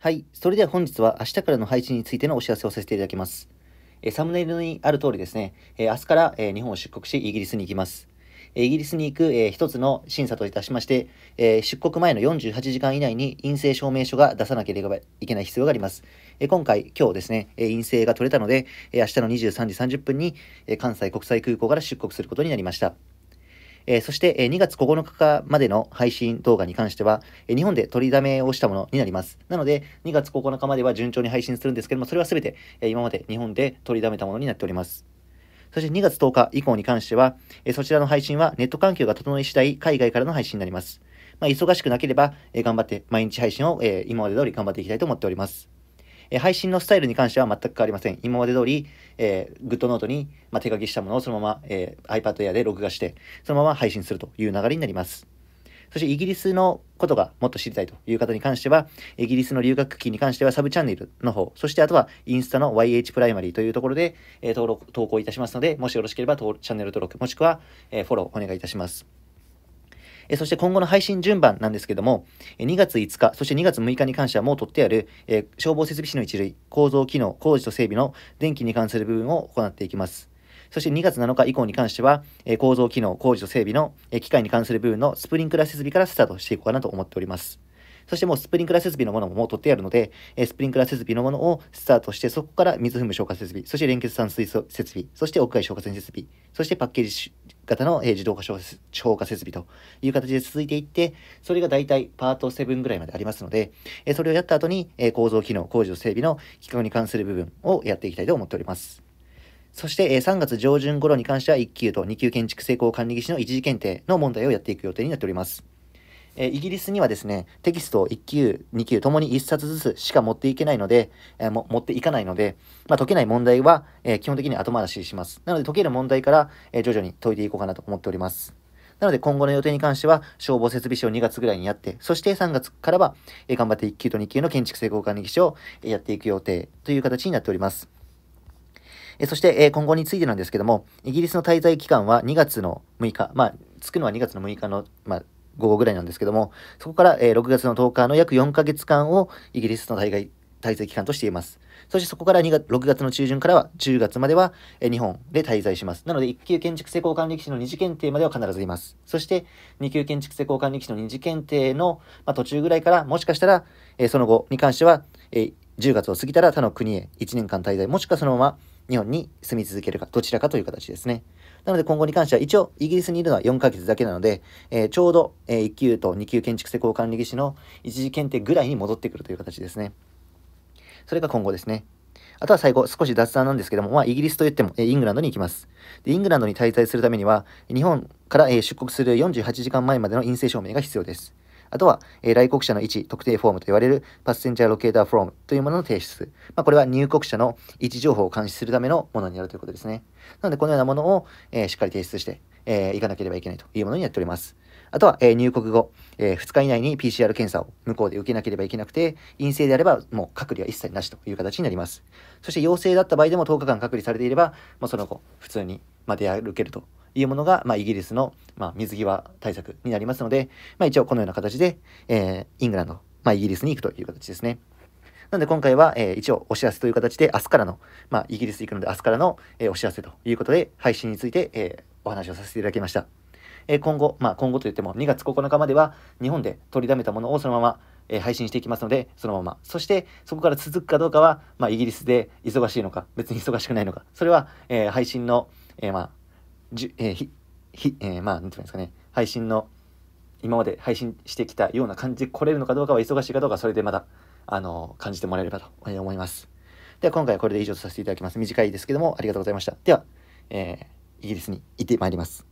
はい。それでは本日は明日からの配信についてのお知らせをさせていただきます。えサムネイルにある通りですね、え明日から、え日本を出国し、イギリスに行きます。イギリスに行く、えー、一つの審査といたしまして、え出国前の48時間以内に陰性証明書が出さなければいけない必要があります。え今回、今日ですね、え陰性が取れたので、え明日の23時30分に、え関西国際空港から出国することになりました。えそして、え2月9日までの配信動画に関しては、え日本で取りだめをしたものになります。なので、2月9日までは順調に配信するんですけども、それは全て、え今まで日本で取りだめたものになっております。そして2月10日以降に関しては、えそちらの配信はネット環境が整い次第海外からの配信になります。まあ、忙しくなければ、え頑張って毎日配信を、え今まで通り頑張っていきたいと思っております。え配信のスタイルに関しては全く変わりません。今まで通り、えー、GoodNote に、まあ、手書きしたものをそのまま、えー、iPad Air で録画して、そのまま配信するという流れになります。そしてイギリスのことがもっと知りたいという方に関しては、イギリスの留学期に関してはサブチャンネルの方、そしてあとはインスタの YH プライマリーというところで、えー、登録、投稿いたしますので、もしよろしければチャンネル登録、もしくは、えー、フォローお願いいたします。えそして今後の配信順番なんですけども、2月5日、そして2月6日に関してはもう取ってある、え消防設備士の一類、構造機能、工事と整備の電気に関する部分を行っていきます。そして2月7日以降に関しては、え構造機能、工事と整備の、え機械に関する部分のスプリンクラー設備からスタートしていこうかなと思っております。そしてもうスプリンクラー設備のものももう取ってあるので、えスプリンクラー設備のものをスタートして、そこから水噴霧消火設備、そして連結散水設備、そして屋外消火栓設備、そしてパッケージ型のえ自動化消化設備という形で続いていって、それが大体パート7ぐらいまでありますので、えそれをやった後にえ構造機能、工事の整備の企画に関する部分をやっていきたいと思っております。そしてえ3月上旬頃に関しては1級と2級建築成功管理技師の一次検定の問題をやっていく予定になっております。えイギリスにはですね、テキスト1級、2級ともに1冊ずつしか持っていけないので、えも持っていかないので、まあ、解けない問題は、え基本的に後回しします。なので解ける問題から、え徐々に解いていこうかなと思っております。なので今後の予定に関しては、消防設備士を2月ぐらいにやって、そして3月からは、え頑張って1級と2級の建築施工管理技師をやっていく予定という形になっております。えそして、え今後についてなんですけども、イギリスの滞在期間は2月の6日、まあ、着くのは2月の6日の、まあ、午後ぐらいなんですけども、そこから、え6月の10日の約4ヶ月間をイギリスの大会滞在期間としています。そしてそこから2月6月の中旬からは10月までは日本で滞在します。なので1級建築施工管理士の2次検定までは必ずいます。そして2級建築施工管理士の2次検定の、ま途中ぐらいからもしかしたら、えその後に関しては、え10月を過ぎたら他の国へ1年間滞在もしくはそのまま日本に住み続けるかどちらかという形ですね。なので今後に関しては一応イギリスにいるのは4ヶ月だけなので、えー、ちょうど、え1級と2級建築施工管理技師の一次検定ぐらいに戻ってくるという形ですね。それが今後ですね。あとは最後、少し雑談なんですけども、まあ、イギリスといっても、えイングランドに行きます。で、イングランドに滞在するためには、日本から、え出国する48時間前までの陰性証明が必要です。あとは、えー、来国者の位置特定フォームと言われるパッセンジャーロケーターフォームというものの提出。まあ、これは入国者の位置情報を監視するためのものになるということですね。なので、このようなものを、えー、しっかり提出して、えー、いかなければいけないというものになっております。あとは、えー、入国後、えー、2日以内に PCR 検査を向こうで受けなければいけなくて、陰性であればもう隔離は一切なしという形になります。そして陽性だった場合でも10日間隔離されていれば、まあ、その後、普通に、まあ、出歩けるというものが、まあ、イギリスの、まあ、水際対策になりますので、まあ、一応このような形で、えー、イングランド、まあ、イギリスに行くという形ですね。なので今回は、えー、一応お知らせという形で明日からの、まあ、イギリス行くので明日からの、えー、お知らせということで配信について、えー、お話をさせていただきました。え今後、まあ、今後といっても2月9日までは日本で取りだめたものをそのまま、え配信していきますのでそのままそしてそこから続くかどうかは、まあ、イギリスで忙しいのか別に忙しくないのかそれは、え配信の、えまあじゅ、えー、ひ、ひ、えー、まあ、なんてうんですかね、配信の、今まで配信してきたような感じで来れるのかどうかは忙しいかどうか、それでまた、あの、感じてもらえればと思います。では、今回はこれで以上とさせていただきます。短いですけども、ありがとうございました。では、えー、イギリスに行ってまいります。